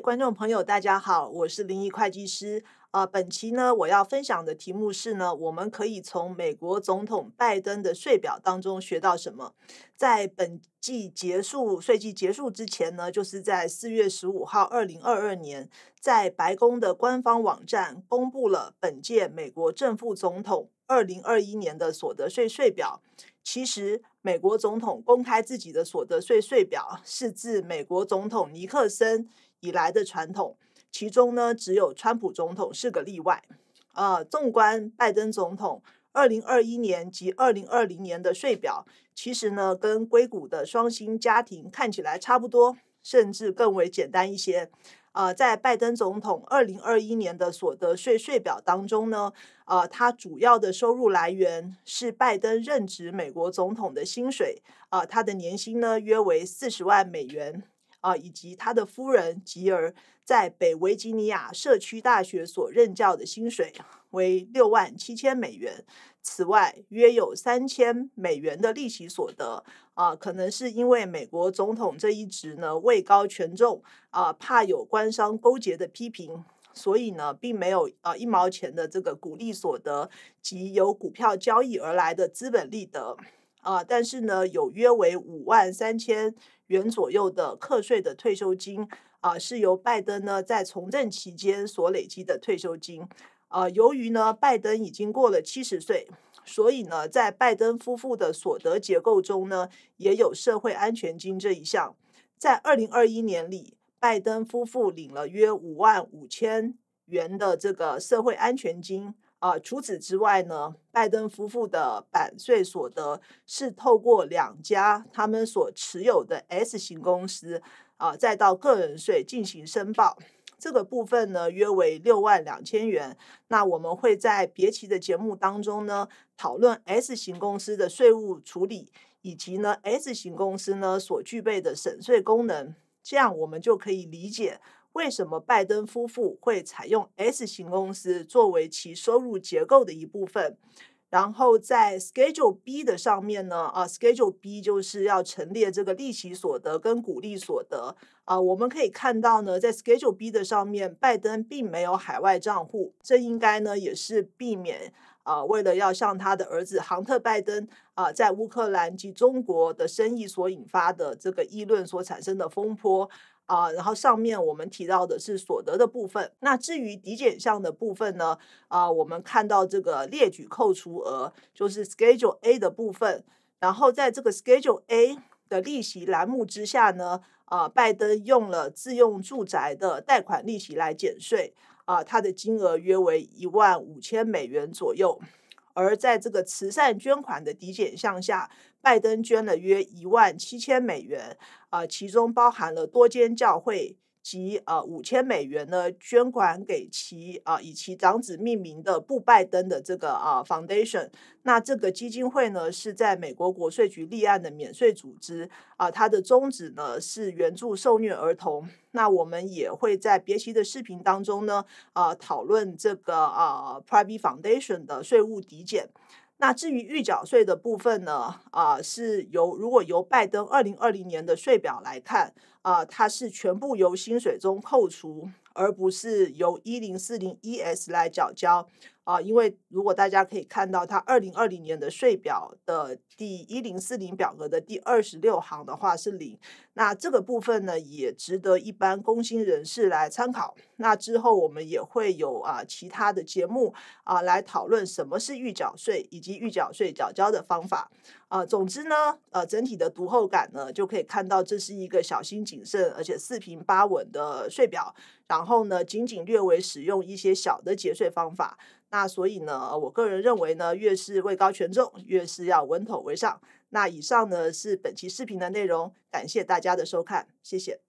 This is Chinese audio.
观众朋友，大家好，我是林毅会计师。啊，本期呢，我要分享的题目是呢，我们可以从美国总统拜登的税表当中学到什么？在本季结束，税季结束之前呢，就是在四月十五号，二零二二年，在白宫的官方网站公布了本届美国正副总统二零二一年的所得税税表。其实，美国总统公开自己的所得税税表是自美国总统尼克森以来的传统。其中呢，只有川普总统是个例外。呃，纵观拜登总统2021年及2020年的税表，其实呢，跟硅谷的双薪家庭看起来差不多，甚至更为简单一些。呃，在拜登总统2021年的所得税税表当中呢，呃，他主要的收入来源是拜登任职美国总统的薪水。呃，他的年薪呢，约为四十万美元。啊，以及他的夫人吉尔在北维吉尼亚社区大学所任教的薪水为六万七千美元。此外，约有三千美元的利息所得。啊，可能是因为美国总统这一职呢位高权重，啊，怕有官商勾结的批评，所以呢，并没有啊一毛钱的这个股利所得及由股票交易而来的资本利得。啊，但是呢，有约为五万三千元左右的课税的退休金，啊，是由拜登呢在从政期间所累积的退休金。啊，由于呢拜登已经过了七十岁，所以呢在拜登夫妇的所得结构中呢，也有社会安全金这一项。在二零二一年里，拜登夫妇领了约五万五千元的这个社会安全金。啊，除此之外呢，拜登夫妇的版税所得是透过两家他们所持有的 S 型公司啊，再到个人税进行申报。这个部分呢，约为六万两千元。那我们会在别期的节目当中呢，讨论 S 型公司的税务处理以及呢 S 型公司呢所具备的省税功能，这样我们就可以理解。为什么拜登夫妇会采用 S 型公司作为其收入结构的一部分？然后在 Schedule B 的上面呢？啊，Schedule B 就是要陈列这个利息所得跟股利所得。啊，我们可以看到呢，在 Schedule B 的上面，拜登并没有海外账户。这应该呢也是避免啊，为了要向他的儿子杭特·拜登啊，在乌克兰及中国的生意所引发的这个议论所产生的风波。啊，然后上面我们提到的是所得的部分。那至于抵减项的部分呢？啊，我们看到这个列举扣除额就是 Schedule A 的部分。然后在这个 Schedule A 的利息栏目之下呢，啊，拜登用了自用住宅的贷款利息来减税，啊，它的金额约为一万五千美元左右。而在这个慈善捐款的抵减项下，拜登捐了约一万七千美元，啊，其中包含了多间教会。及呃五千美元呢，捐款给其啊以其长子命名的布拜登的这个啊 foundation。那这个基金会呢是在美国国税局立案的免税组织啊，它的宗旨呢是援助受虐儿童。那我们也会在别的视频当中呢啊讨论这个啊 private foundation 的税务抵减。那至于预缴税的部分呢？啊，是由如果由拜登二零二零年的税表来看，啊，它是全部由薪水中扣除，而不是由一零四零 ES 来缴交。啊，因为如果大家可以看到它二零二零年的税表的第一零四零表格的第二十六行的话是零，那这个部分呢也值得一般工薪人士来参考。那之后我们也会有啊其他的节目啊来讨论什么是预缴税以及预缴税缴交的方法啊。总之呢，呃，整体的读后感呢就可以看到这是一个小心谨慎而且四平八稳的税表，然后呢，仅仅略微使用一些小的节税方法。那所以呢，我个人认为呢，越是位高权重，越是要稳妥为上。那以上呢是本期视频的内容，感谢大家的收看，谢谢。